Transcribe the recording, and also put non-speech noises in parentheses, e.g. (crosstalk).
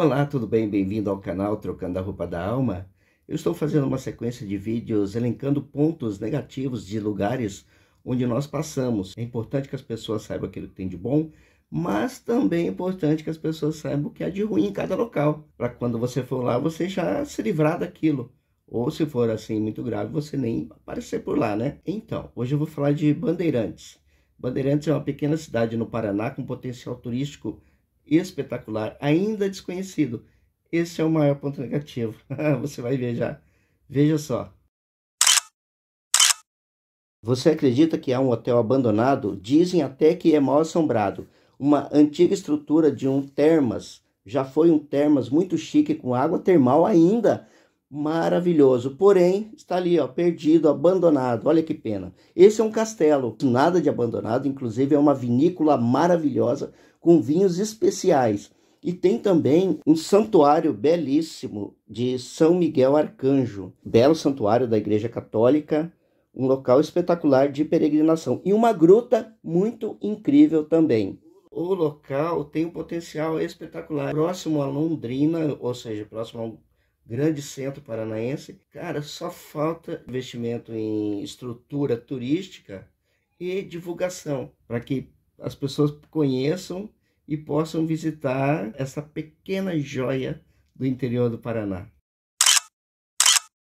Olá, tudo bem? Bem-vindo ao canal Trocando a Roupa da Alma. Eu estou fazendo uma sequência de vídeos elencando pontos negativos de lugares onde nós passamos. É importante que as pessoas saibam aquilo que tem de bom, mas também é importante que as pessoas saibam o que há de ruim em cada local, para quando você for lá você já se livrar daquilo. Ou se for assim muito grave, você nem aparecer por lá, né? Então, hoje eu vou falar de Bandeirantes. Bandeirantes é uma pequena cidade no Paraná com potencial turístico espetacular, ainda desconhecido. Esse é o maior ponto negativo. (laughs) Você vai ver já. Veja só. Você acredita que há um hotel abandonado? Dizem até que é mal assombrado. Uma antiga estrutura de um termas, já foi um termas muito chique com água termal ainda maravilhoso. Porém, está ali, ó, perdido, abandonado. Olha que pena. Esse é um castelo, nada de abandonado, inclusive é uma vinícola maravilhosa com vinhos especiais. E tem também um santuário belíssimo de São Miguel Arcanjo, belo santuário da Igreja Católica, um local espetacular de peregrinação e uma gruta muito incrível também. O local tem um potencial espetacular, próximo a Londrina, ou seja, próximo a grande centro paranaense. Cara, só falta investimento em estrutura turística e divulgação para que as pessoas conheçam e possam visitar essa pequena joia do interior do Paraná.